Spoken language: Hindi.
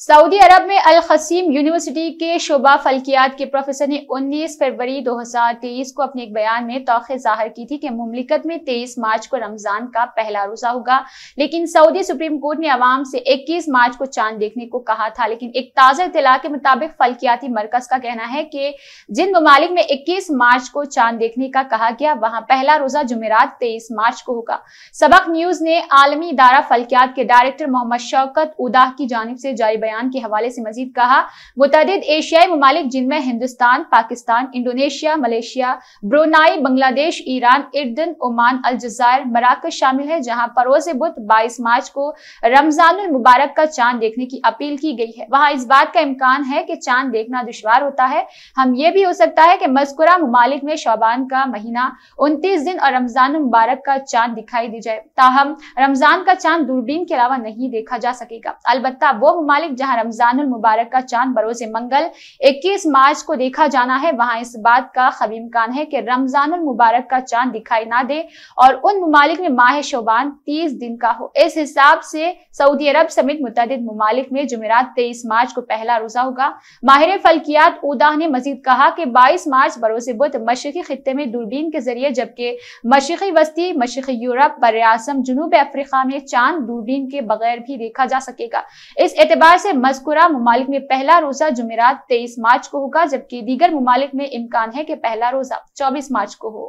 सऊदी अरब में अल अलखसीम यूनिवर्सिटी के शोबा फलकियात के प्रोफेसर ने 19 फरवरी 2023 को अपने एक बयान में तोखे जाहिर की थी कि मुमलिकत में 23 मार्च को रमजान का पहला रोजा होगा लेकिन सऊदी सुप्रीम कोर्ट ने आवाम से 21 मार्च को चांद देखने को कहा था लेकिन एक ताज़ा इतला के मुताबिक फलकियाती मरकज का कहना है कि जिन ममालिक में इक्कीस मार्च को चांद देखने का कहा गया वहाँ पहला रोजा जमेरात तेईस मार्च को होगा सबक न्यूज ने आलमी इदारा फलकियात के डायरेक्टर मोहम्मद शौकत उदाह की जानब से जारी बयान के हवाले से मजीद कहा मुतद एशियाई ममालिक जिनमें Hindustan Pakistan Indonesia Malaysia Brunei Bangladesh Iran इर्दन ओमान अलजायर मराकज शामिल है जहां परोज बुत बाईस मार्च को रमजान मुबारक का चांद देखने की अपील की गई है वहां इस बात का इम्कान है कि चांद देखना दुशवार होता है हम ये भी हो सकता है कि मस्कुरा ममालिक में शोबान का महीना उनतीस दिन और रमजान मुबारक का चांद दिखाई दी जाए ताहम रमजान का चांद दूरबीन के अलावा नहीं देखा जा सकेगा अलबत् वो ममालिक जहां रमजानुल मुबारक का चांद बरोज मंगल 21 मार्च को देखा जाना है वहां इस बात का खबीम कान है कि रमजानुल मुबारक का चांद दिखाई ना दे और उन ममालिक में माह शोबान 30 दिन का हो इस हिसाब से सऊदी अरब समेत मुतद ममालिक में जुमेरात तेईस मार्च को पहला रोजा होगा माहिर फल्कियात उदाह ने मजीद कहा कि बाईस मार्च बरोज बुद्ध मशरकी खत्े में दूरबीन के जरिए जबकि मशरकी वस्ती मशरकी यूरोप बर आसम जनूब अफ्रीका में चांद दूरबीन के बगैर भी देखा जा सकेगा इस एतबार से से मस्कुरा ममालिक में पहला रोजा जुमेरात तेईस मार्च को होगा जबकि दीगर ममालिक में इम्कान है कि पहला रोजा चौबीस मार्च को हो